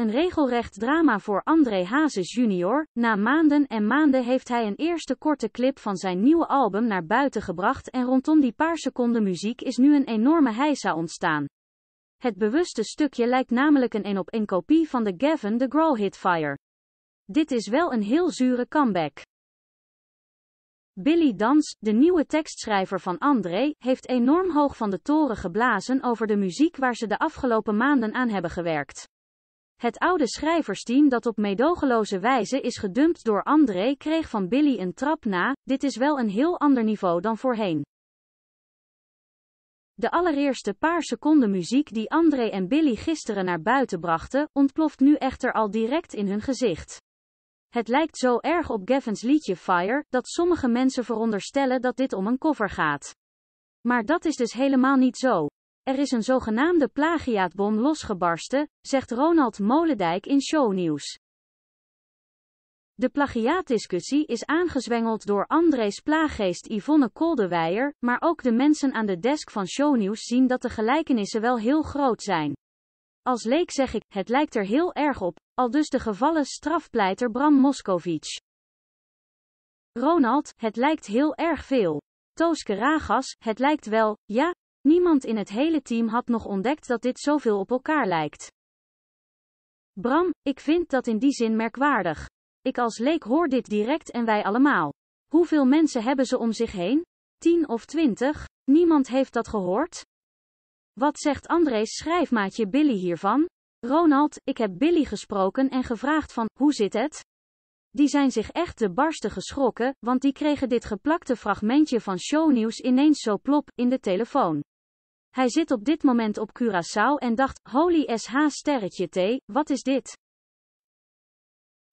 Een regelrecht drama voor André Hazes jr. Na maanden en maanden heeft hij een eerste korte clip van zijn nieuwe album naar buiten gebracht en rondom die paar seconden muziek is nu een enorme heisa ontstaan. Het bewuste stukje lijkt namelijk een een-op-een kopie van de Gavin the hit hitfire Dit is wel een heel zure comeback. Billy Dans, de nieuwe tekstschrijver van André, heeft enorm hoog van de toren geblazen over de muziek waar ze de afgelopen maanden aan hebben gewerkt. Het oude schrijversteam dat op meedogenloze wijze is gedumpt door André kreeg van Billy een trap na, dit is wel een heel ander niveau dan voorheen. De allereerste paar seconden muziek die André en Billy gisteren naar buiten brachten, ontploft nu echter al direct in hun gezicht. Het lijkt zo erg op Gavins liedje Fire, dat sommige mensen veronderstellen dat dit om een cover gaat. Maar dat is dus helemaal niet zo. Er is een zogenaamde plagiaatbom losgebarsten, zegt Ronald Molendijk in Shownieuws. De plagiaatdiscussie is aangezwengeld door André's plaaggeest Yvonne Koldewijer, maar ook de mensen aan de desk van Shownieuws zien dat de gelijkenissen wel heel groot zijn. Als leek zeg ik, het lijkt er heel erg op, al dus de gevallen strafpleiter Bram Moskovic. Ronald, het lijkt heel erg veel. Tooske Ragas, het lijkt wel, ja, Niemand in het hele team had nog ontdekt dat dit zoveel op elkaar lijkt. Bram, ik vind dat in die zin merkwaardig. Ik als leek hoor dit direct en wij allemaal. Hoeveel mensen hebben ze om zich heen? Tien of twintig? Niemand heeft dat gehoord? Wat zegt André's schrijfmaatje Billy hiervan? Ronald, ik heb Billy gesproken en gevraagd van, hoe zit het? Die zijn zich echt de barsten geschrokken, want die kregen dit geplakte fragmentje van shownieuws ineens zo plop in de telefoon. Hij zit op dit moment op Curaçao en dacht, holy SH sterretje T, wat is dit?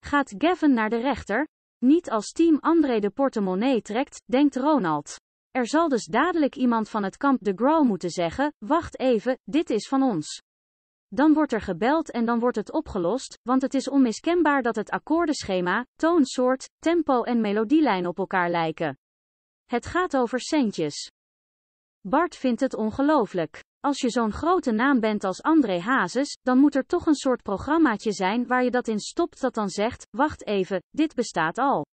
Gaat Gavin naar de rechter? Niet als team André de portemonnee trekt, denkt Ronald. Er zal dus dadelijk iemand van het kamp de Grow moeten zeggen, wacht even, dit is van ons. Dan wordt er gebeld en dan wordt het opgelost, want het is onmiskenbaar dat het akkoordenschema, toonsoort, tempo en melodielijn op elkaar lijken. Het gaat over centjes. Bart vindt het ongelooflijk. Als je zo'n grote naam bent als André Hazes, dan moet er toch een soort programmaatje zijn waar je dat in stopt dat dan zegt, wacht even, dit bestaat al.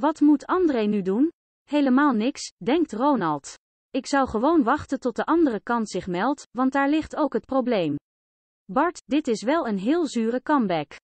Wat moet André nu doen? Helemaal niks, denkt Ronald. Ik zou gewoon wachten tot de andere kant zich meldt, want daar ligt ook het probleem. Bart, dit is wel een heel zure comeback.